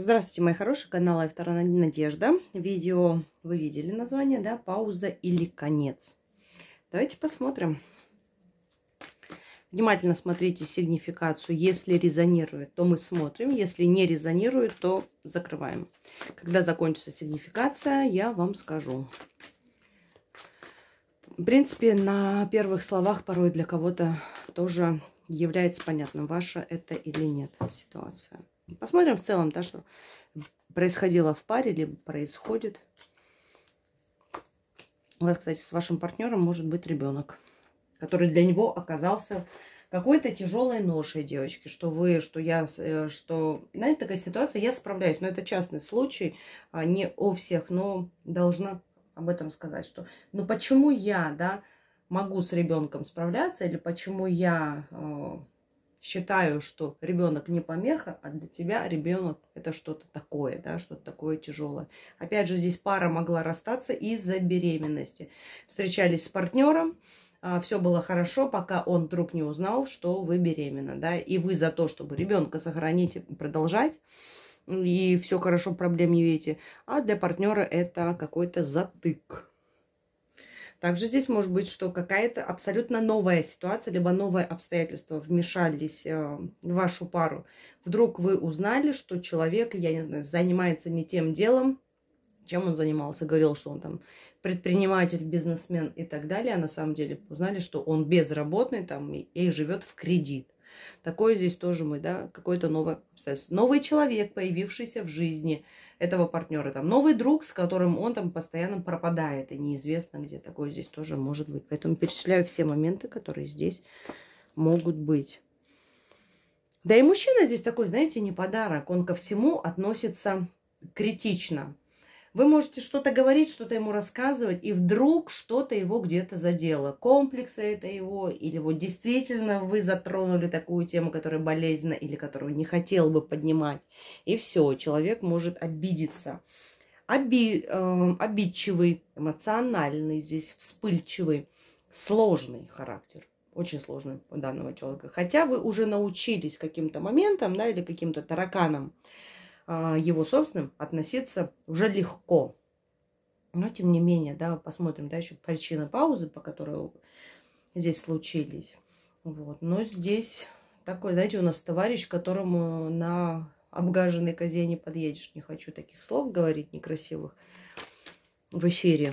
Здравствуйте, мои хорошие, канал Айвтора Надежда. Видео вы видели название, да? Пауза или конец. Давайте посмотрим. Внимательно смотрите сигнификацию. Если резонирует, то мы смотрим. Если не резонирует, то закрываем. Когда закончится сигнификация, я вам скажу. В принципе, на первых словах порой для кого-то тоже является понятным, ваша это или нет ситуация. Посмотрим в целом, да, что происходило в паре, либо происходит. У вас, кстати, с вашим партнером может быть ребенок, который для него оказался какой-то тяжелой ношей, девочки, что вы, что я, э, что, знаете, такая ситуация, я справляюсь, но это частный случай, а, не о всех, но должна об этом сказать, что, Но «Ну почему я, да, могу с ребенком справляться, или почему я э, считаю, что ребенок не помеха, а для тебя ребенок это что-то такое, да, что-то такое тяжелое. Опять же, здесь пара могла расстаться из-за беременности. Встречались с партнером, а, все было хорошо, пока он вдруг не узнал, что вы беременна, да, и вы за то, чтобы ребенка сохранить и продолжать, и все хорошо, проблем не видите, а для партнера это какой-то затык. Также здесь может быть, что какая-то абсолютно новая ситуация, либо новое обстоятельство вмешались э, в вашу пару. Вдруг вы узнали, что человек, я не знаю, занимается не тем делом, чем он занимался, говорил, что он там предприниматель, бизнесмен и так далее, а на самом деле узнали, что он безработный там и, и живет в кредит. Такое здесь тоже мы, да, какое-то новое обстоятельство. Новый человек, появившийся в жизни – этого партнера. Там новый друг, с которым он там постоянно пропадает, и неизвестно, где такое здесь тоже может быть. Поэтому перечисляю все моменты, которые здесь могут быть. Да и мужчина здесь такой, знаете, не подарок. Он ко всему относится критично. Вы можете что-то говорить, что-то ему рассказывать, и вдруг что-то его где-то задело. Комплексы это его, или вот действительно вы затронули такую тему, которая болезненна, или которую не хотел бы поднимать. И все, человек может обидеться. Оби, э, обидчивый, эмоциональный здесь, вспыльчивый, сложный характер. Очень сложный у данного человека. Хотя вы уже научились каким-то моментом, да, или каким-то тараканам а, его собственным относиться уже легко. Но, тем не менее, да, посмотрим, да, еще причины паузы, по которой здесь случились. Вот. Но здесь такой, знаете, у нас товарищ, которому на обгаженной козе не подъедешь. Не хочу таких слов говорить некрасивых в эфире.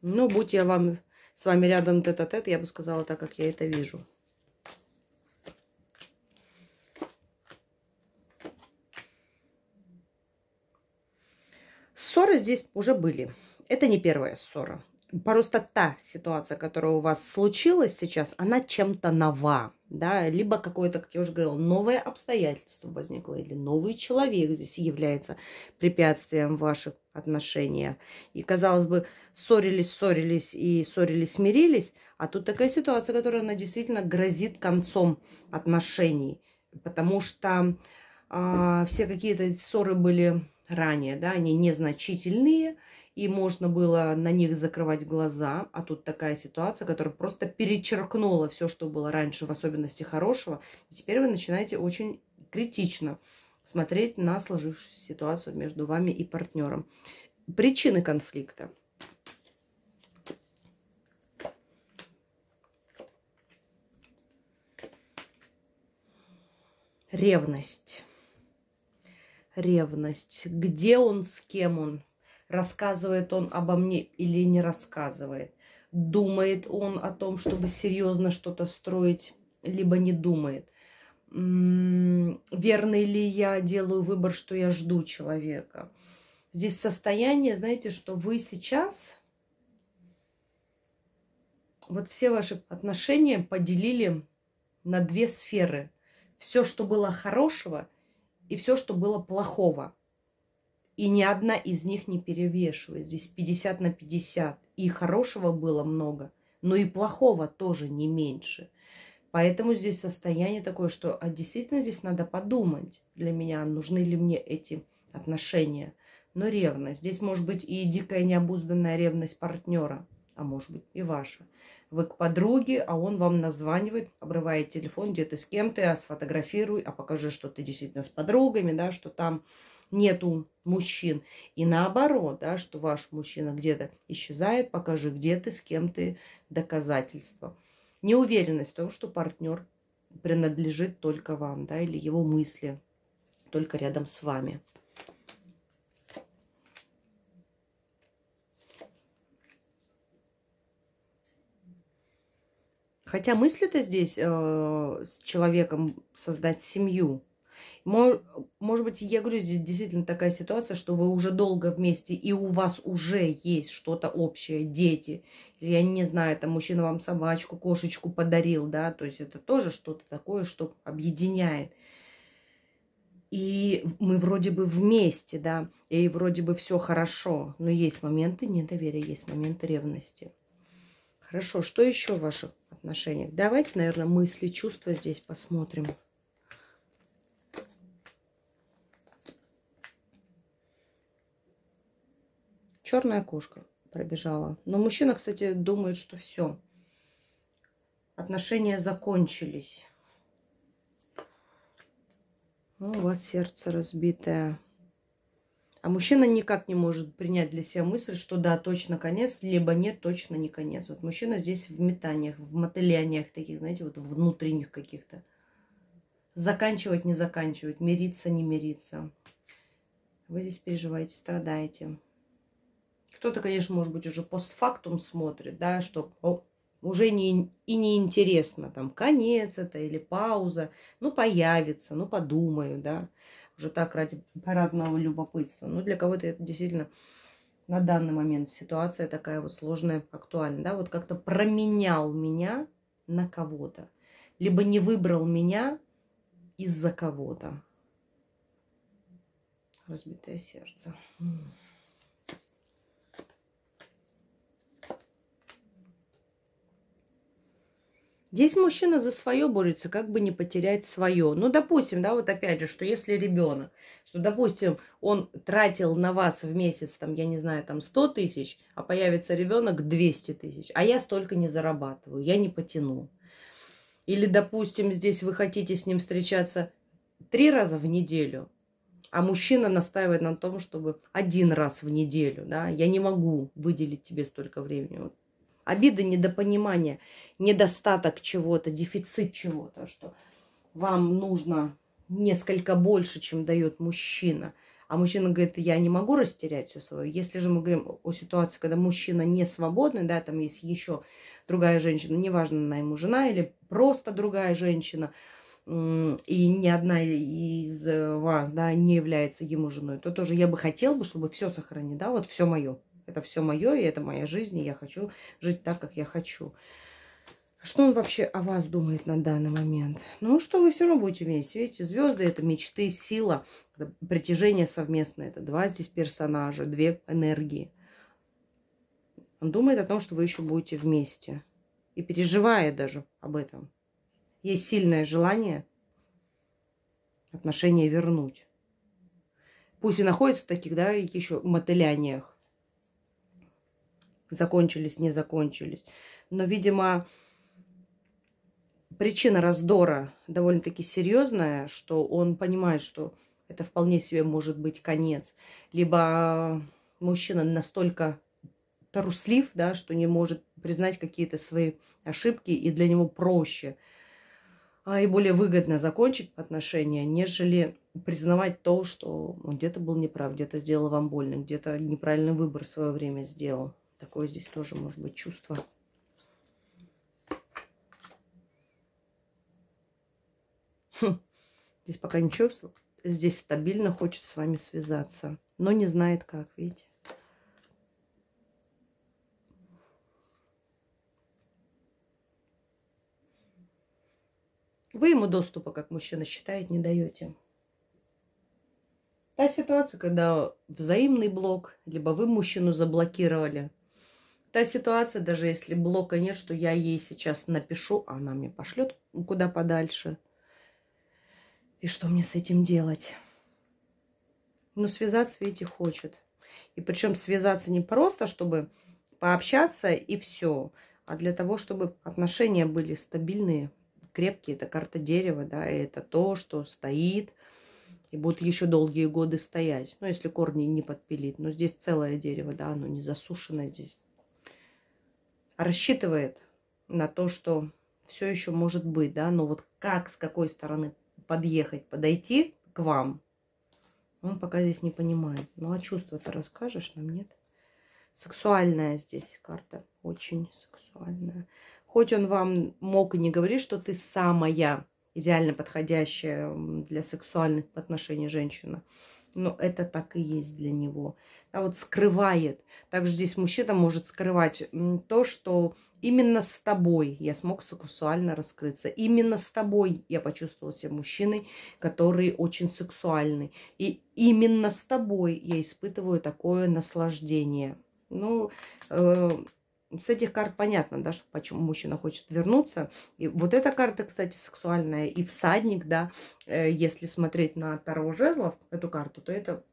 Но ну, будь я вам, с вами рядом тет-а-тет, -тет, я бы сказала так, как я это вижу. ссоры здесь уже были. Это не первая ссора. Просто та ситуация, которая у вас случилась сейчас, она чем-то нова. Да? Либо какое-то, как я уже говорила, новое обстоятельство возникло, или новый человек здесь является препятствием в ваших отношениях. И, казалось бы, ссорились, ссорились и ссорились, смирились, а тут такая ситуация, которая она действительно грозит концом отношений, потому что а, все какие-то ссоры были ранее, да, они незначительные, и можно было на них закрывать глаза, а тут такая ситуация, которая просто перечеркнула все, что было раньше, в особенности хорошего, и теперь вы начинаете очень критично смотреть на сложившуюся ситуацию между вами и партнером. Причины конфликта. Ревность ревность. Где он, с кем он? Рассказывает он обо мне или не рассказывает? Думает он о том, чтобы серьезно что-то строить, либо не думает? М-м, верный ли я делаю выбор, что я жду человека? Здесь состояние, знаете, что вы сейчас вот все ваши отношения поделили на две сферы. Все, что было хорошего – и все, что было плохого. И ни одна из них не перевешивает. Здесь 50 на 50. И хорошего было много, но и плохого тоже не меньше. Поэтому здесь состояние такое, что а действительно здесь надо подумать для меня, нужны ли мне эти отношения. Но ревность. Здесь может быть и дикая необузданная ревность партнера – а может быть и ваша. Вы к подруге, а он вам названивает, обрывает телефон, где ты с кем ты, а сфотографируй, а покажи, что ты действительно с подругами, да, что там нету мужчин. И наоборот, да, что ваш мужчина где-то исчезает, покажи, где ты, с кем ты, доказательства. Неуверенность в том, что партнер принадлежит только вам, да, или его мысли только рядом с вами. Хотя мысли-то здесь э, с человеком создать семью. Может, может быть, я говорю, здесь действительно такая ситуация, что вы уже долго вместе, и у вас уже есть что-то общее, дети. Или, я не знаю, там мужчина вам собачку, кошечку подарил, да, то есть это тоже что-то такое, что объединяет. И мы вроде бы вместе, да, и вроде бы все хорошо, но есть моменты недоверия, есть моменты ревности. Хорошо, что еще в ваших отношениях? Давайте, наверное, мысли, чувства здесь посмотрим. Черная кошка пробежала. Но мужчина, кстати, думает, что все. Отношения закончились. Ну, вот сердце разбитое. А мужчина никак не может принять для себя мысль, что да, точно конец, либо нет, точно не конец. Вот мужчина здесь в метаниях, в мотыляниях таких, знаете, вот внутренних каких-то. Заканчивать, не заканчивать, мириться, не мириться. Вы здесь переживаете, страдаете. Кто-то, конечно, может быть, уже постфактум смотрит, да, что о, уже не, и неинтересно, там, конец это или пауза. Ну, появится, ну, подумаю, да уже так ради разного любопытства. Но ну, для кого-то это действительно на данный момент ситуация такая вот сложная, актуальная. Да? Вот как-то променял меня на кого-то. Либо не выбрал меня из-за кого-то. Разбитое сердце. Здесь мужчина за свое борется, как бы не потерять свое. Ну, допустим, да, вот опять же, что если ребенок, что, допустим, он тратил на вас в месяц, там, я не знаю, там 100 тысяч, а появится ребенок 200 тысяч, а я столько не зарабатываю, я не потяну. Или, допустим, здесь вы хотите с ним встречаться три раза в неделю, а мужчина настаивает на том, чтобы один раз в неделю, да, я не могу выделить тебе столько времени. Вот Обиды, недопонимания, недостаток чего-то, дефицит чего-то, что вам нужно несколько больше, чем дает мужчина. А мужчина говорит, я не могу растерять все свое. Если же мы говорим о ситуации, когда мужчина не свободный, да, там есть еще другая женщина, неважно, она ему жена или просто другая женщина, и ни одна из э, вас, да, не является ему женой, то тоже я бы хотел бы, чтобы все сохранить, да, вот все мое. Это все мое, и это моя жизнь, и я хочу жить так, как я хочу. Что он вообще о вас думает на данный момент? Ну, что вы все равно будете вместе. Видите, звезды – это мечты, сила, это притяжение совместное. Это два здесь персонажа, две энергии. Он думает о том, что вы еще будете вместе. И переживая даже об этом. Есть сильное желание отношения вернуть. Пусть и находится в таких, да, еще мотыляниях закончились, не закончились. Но, видимо, причина раздора довольно-таки серьезная, что он понимает, что это вполне себе может быть конец. Либо мужчина настолько труслив, да, что не может признать какие-то свои ошибки, и для него проще а и более выгодно закончить отношения, нежели признавать то, что он где-то был неправ, где-то сделал вам больно, где-то неправильный выбор в свое время сделал. Такое здесь тоже может быть чувство. Хм. Здесь пока ничего. Здесь стабильно хочет с вами связаться. Но не знает как, видите. Вы ему доступа, как мужчина считает, не даете. Та ситуация, когда взаимный блок, либо вы мужчину заблокировали – Та ситуация, даже если блока нет, что я ей сейчас напишу, а она мне пошлет куда подальше. И что мне с этим делать? Ну, связаться, видите, хочет. И причем связаться не просто, чтобы пообщаться и все, а для того, чтобы отношения были стабильные, крепкие. Это карта дерева, да, и это то, что стоит и будут еще долгие годы стоять. Ну, если корни не подпилить. Но здесь целое дерево, да, оно не засушено, здесь рассчитывает на то, что все еще может быть, да, но вот как, с какой стороны подъехать, подойти к вам, он пока здесь не понимает. Ну, а чувства то расскажешь нам, нет? Сексуальная здесь карта, очень сексуальная. Хоть он вам мог и не говорить, что ты самая идеально подходящая для сексуальных отношений женщина, но ну, это так и есть для него. а вот скрывает. Также здесь мужчина может скрывать то, что именно с тобой я смог сексуально раскрыться. Именно с тобой я почувствовал себя мужчиной, который очень сексуальный. И именно с тобой я испытываю такое наслаждение. Ну, э, с этих карт понятно, да, что почему мужчина хочет вернуться. И вот эта карта, кстати, сексуальная. И всадник, да, э, если смотреть на Таро Жезлов, эту карту, то это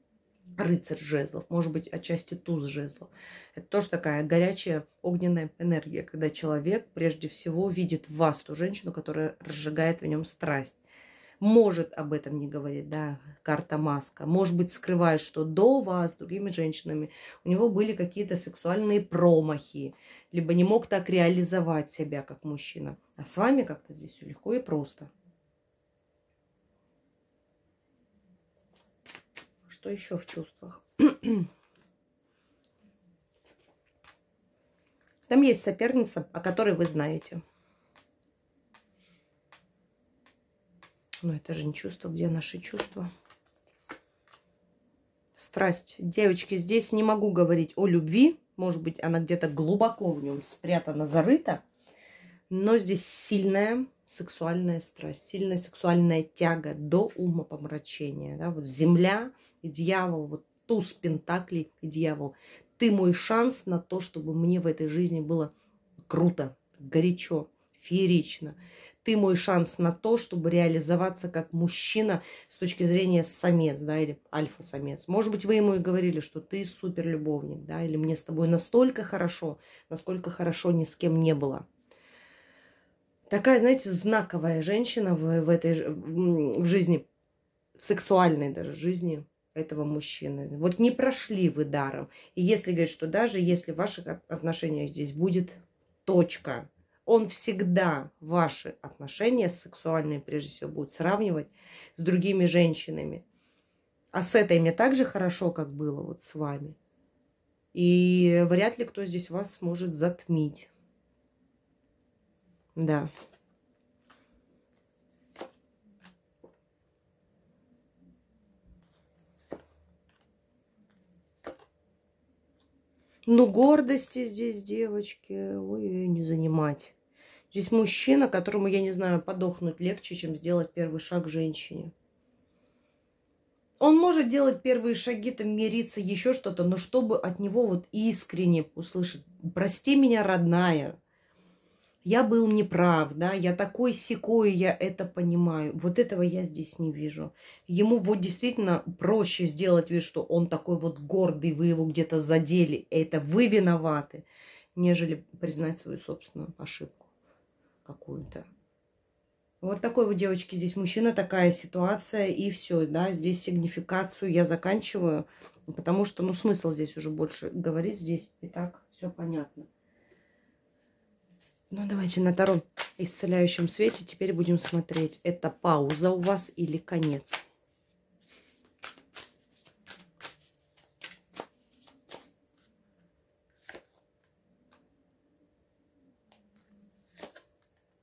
рыцарь жезлов, может быть, отчасти туз жезлов. Это тоже такая горячая огненная энергия, когда человек прежде всего видит в вас ту женщину, которая разжигает в нем страсть может об этом не говорить, да, карта маска. Может быть, скрывает, что до вас с другими женщинами у него были какие-то сексуальные промахи, либо не мог так реализовать себя как мужчина. А с вами как-то здесь все легко и просто. Что еще в чувствах? Там есть соперница, о которой вы знаете. Но ну, это же не чувство. Где наши чувства? Страсть. Девочки, здесь не могу говорить о любви. Может быть, она где-то глубоко в нем спрятана, зарыта. Но здесь сильная сексуальная страсть, сильная сексуальная тяга до ума помрачения. Да? Вот земля и дьявол, вот туз пентаклей и дьявол. Ты мой шанс на то, чтобы мне в этой жизни было круто, горячо, феерично ты мой шанс на то, чтобы реализоваться как мужчина с точки зрения самец, да, или альфа-самец. Может быть, вы ему и говорили, что ты суперлюбовник, да, или мне с тобой настолько хорошо, насколько хорошо ни с кем не было. Такая, знаете, знаковая женщина в, в этой в жизни, в сексуальной даже жизни этого мужчины. Вот не прошли вы даром. И если говорить, что даже если в ваших отношениях здесь будет точка, он всегда ваши отношения сексуальные, прежде всего, будет сравнивать с другими женщинами. А с этой мне так же хорошо, как было вот с вами. И вряд ли кто здесь вас сможет затмить. Да. Ну, гордости здесь, девочки, ой, не занимать. Здесь мужчина, которому, я не знаю, подохнуть легче, чем сделать первый шаг женщине. Он может делать первые шаги, там мириться, еще что-то, но чтобы от него вот искренне услышать, прости меня, родная, я был неправ, да, я такой секой, я это понимаю. Вот этого я здесь не вижу. Ему вот действительно проще сделать вид, что он такой вот гордый, вы его где-то задели, это вы виноваты, нежели признать свою собственную ошибку какую-то. Вот такой вот, девочки, здесь мужчина, такая ситуация, и все, да, здесь сигнификацию я заканчиваю, потому что, ну, смысл здесь уже больше говорить здесь, и так все понятно. Ну, давайте на втором исцеляющем свете теперь будем смотреть, это пауза у вас или конец.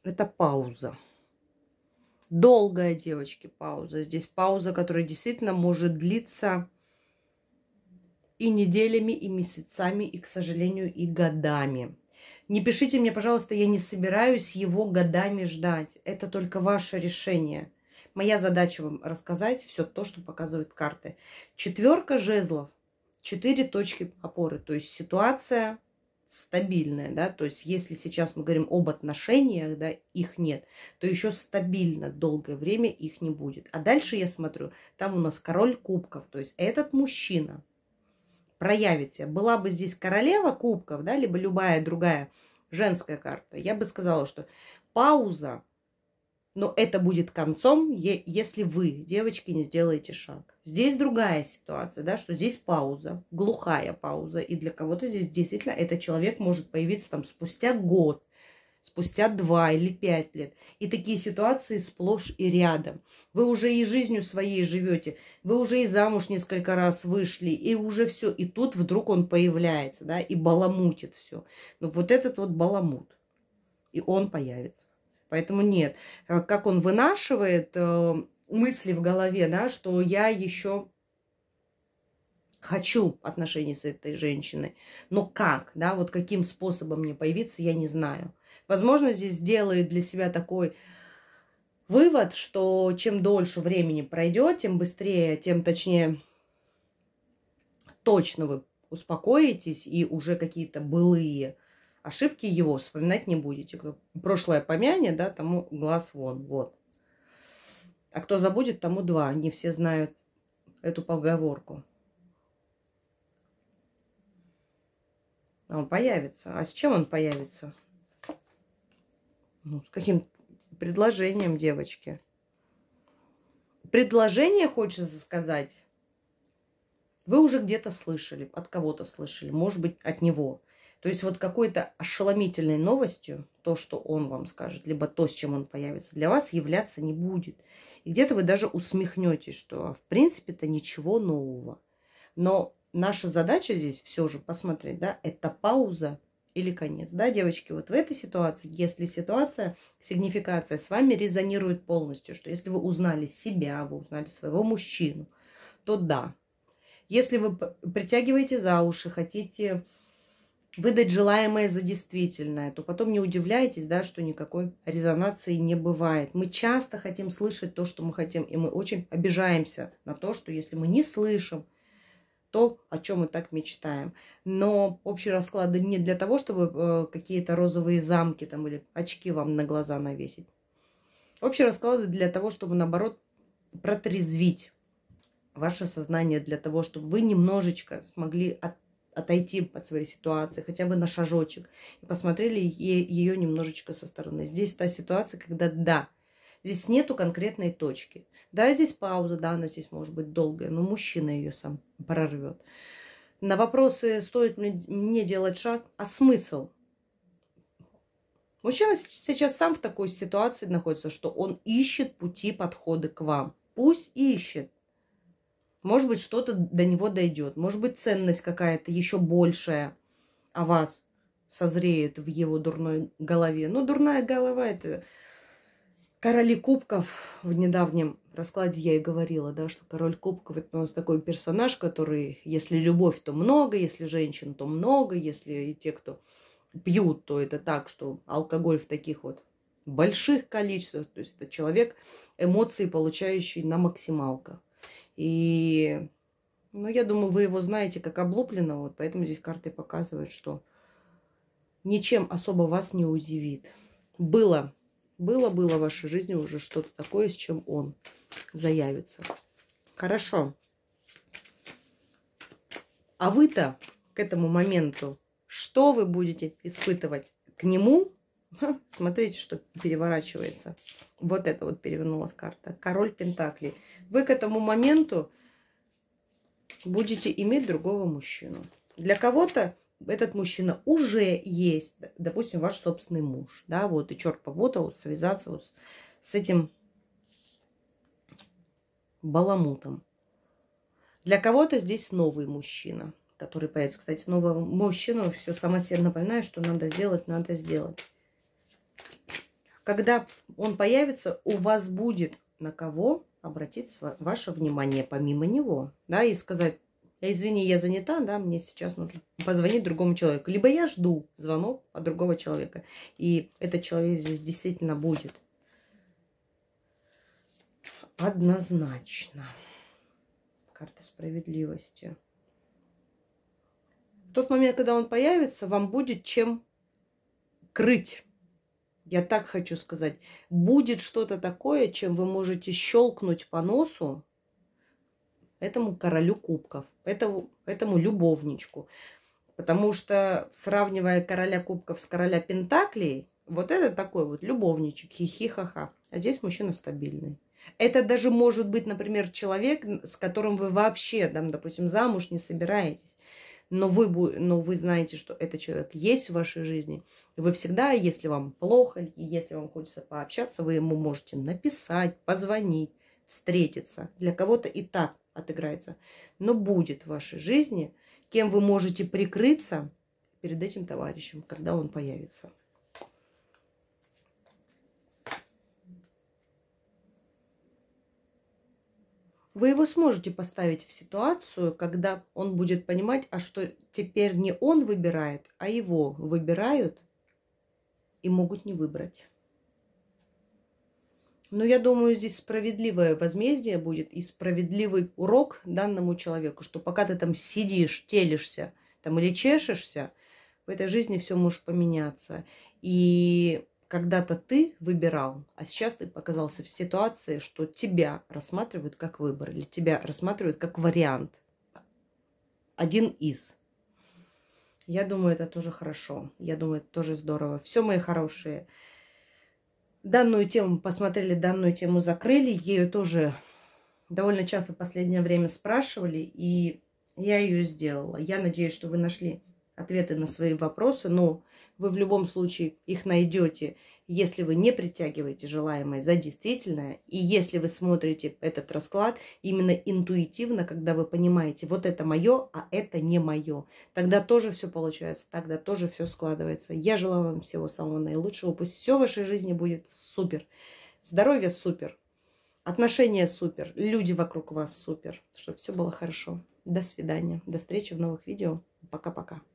это пауза. Долгая, девочки, пауза. Здесь пауза, которая действительно может длиться и неделями, и месяцами, и, к сожалению, и годами. Не пишите мне, пожалуйста, я не собираюсь его годами ждать. Это только ваше решение. Моя задача вам рассказать все то, что показывают карты. Четверка жезлов, четыре точки опоры. То есть ситуация стабильное, да, то есть если сейчас мы говорим об отношениях, да, их нет, то еще стабильно долгое время их не будет. А дальше я смотрю, там у нас король кубков, то есть этот мужчина проявит себя. Была бы здесь королева кубков, да, либо любая другая женская карта, я бы сказала, что пауза но это будет концом, если вы, девочки, не сделаете шаг. Здесь другая ситуация, да, что здесь пауза, глухая пауза. И для кого-то здесь действительно этот человек может появиться там спустя год, спустя два или пять лет. И такие ситуации сплошь и рядом. Вы уже и жизнью своей живете, вы уже и замуж несколько раз вышли, и уже все. И тут вдруг он появляется, да, и баламутит все. Но ну, вот этот вот баламут, и он появится. Поэтому нет. Э, как он вынашивает э, мысли в голове, да, что я еще хочу отношения с этой женщиной, но как, да, вот каким способом мне появиться, я не знаю. Возможно, здесь сделает для себя такой вывод, что чем дольше времени пройдет, тем быстрее, тем точнее, точно вы успокоитесь, и уже какие-то былые ошибки его вспоминать не будете. Прошлое помяние, да, тому глаз вон, вот. А кто забудет, тому два. Не все знают эту поговорку. А он появится. А с чем он появится? Ну, с каким предложением, девочки? Предложение, хочется сказать, вы уже где-то слышали, от кого-то слышали, может быть, от него. То есть вот какой-то ошеломительной новостью то, что он вам скажет, либо то, с чем он появится, для вас являться не будет. И где-то вы даже усмехнетесь, что а, в принципе-то ничего нового. Но наша задача здесь все же посмотреть, да, это пауза или конец. Да, девочки, вот в этой ситуации, если ситуация, сигнификация с вами резонирует полностью, что если вы узнали себя, вы узнали своего мужчину, то да. Если вы притягиваете за уши, хотите выдать желаемое за действительное, то потом не удивляйтесь, да, что никакой резонации не бывает. Мы часто хотим слышать то, что мы хотим, и мы очень обижаемся на то, что если мы не слышим то, о чем мы так мечтаем. Но общие расклады не для того, чтобы э, какие-то розовые замки там или очки вам на глаза навесить. Общие расклады для того, чтобы, наоборот, протрезвить ваше сознание для того, чтобы вы немножечко смогли от отойти от своей ситуации, хотя бы на шажочек, и посмотрели ее немножечко со стороны. Здесь та ситуация, когда да, здесь нету конкретной точки. Да, здесь пауза, да, она здесь может быть долгая, но мужчина ее сам прорвет. На вопросы, стоит мне, мне делать шаг, а смысл? Мужчина сейчас сам в такой ситуации находится, что он ищет пути подходы к вам. Пусть ищет. Может быть, что-то до него дойдет. Может быть, ценность какая-то еще большая о вас созреет в его дурной голове. Но ну, дурная голова – это короли кубков. В недавнем раскладе я и говорила, да, что король кубков – это у нас такой персонаж, который, если любовь, то много, если женщин, то много, если и те, кто пьют, то это так, что алкоголь в таких вот больших количествах. То есть это человек эмоции, получающий на максималках. И, ну, я думаю, вы его знаете как облупленного, вот поэтому здесь карты показывают, что ничем особо вас не удивит. Было, было, было в вашей жизни уже что-то такое, с чем он заявится. Хорошо. А вы-то к этому моменту, что вы будете испытывать к нему – Смотрите, что переворачивается. Вот это вот перевернулась карта. Король Пентаклей. Вы к этому моменту будете иметь другого мужчину. Для кого-то этот мужчина уже есть, допустим, ваш собственный муж. Да, вот и черт поботал вот, связаться вот с, с этим баламутом. Для кого-то здесь новый мужчина, который появится. Кстати, нового мужчину, все сама себе напоминаю, что надо сделать, надо сделать. Когда он появится, у вас будет на кого обратить ваше внимание помимо него, да, и сказать, «Э, извини, я занята, да, мне сейчас нужно позвонить другому человеку. Либо я жду звонок от другого человека, и этот человек здесь действительно будет. Однозначно. Карта справедливости. В тот момент, когда он появится, вам будет чем крыть я так хочу сказать. Будет что-то такое, чем вы можете щелкнуть по носу этому королю кубков, этому, этому любовничку. Потому что, сравнивая короля кубков с короля пентаклей, вот это такой вот любовничек, хихихаха. А здесь мужчина стабильный. Это даже может быть, например, человек, с которым вы вообще, там, допустим, замуж не собираетесь но вы, но вы знаете, что этот человек есть в вашей жизни. И вы всегда, если вам плохо, если вам хочется пообщаться, вы ему можете написать, позвонить, встретиться. Для кого-то и так отыграется. Но будет в вашей жизни, кем вы можете прикрыться перед этим товарищем, когда он появится. вы его сможете поставить в ситуацию, когда он будет понимать, а что теперь не он выбирает, а его выбирают и могут не выбрать. Но я думаю, здесь справедливое возмездие будет и справедливый урок данному человеку, что пока ты там сидишь, телишься там или чешешься, в этой жизни все может поменяться. И когда-то ты выбирал, а сейчас ты оказался в ситуации, что тебя рассматривают как выбор или тебя рассматривают как вариант. Один из. Я думаю, это тоже хорошо. Я думаю, это тоже здорово. Все, мои хорошие. Данную тему посмотрели, данную тему закрыли. ее тоже довольно часто в последнее время спрашивали, и я ее сделала. Я надеюсь, что вы нашли ответы на свои вопросы. Но ну, вы в любом случае их найдете, если вы не притягиваете желаемое за действительное, и если вы смотрите этот расклад именно интуитивно, когда вы понимаете, вот это мое, а это не мое, тогда тоже все получается, тогда тоже все складывается. Я желаю вам всего самого наилучшего, пусть все в вашей жизни будет супер. Здоровье супер, отношения супер, люди вокруг вас супер, чтобы все было хорошо. До свидания, до встречи в новых видео. Пока-пока.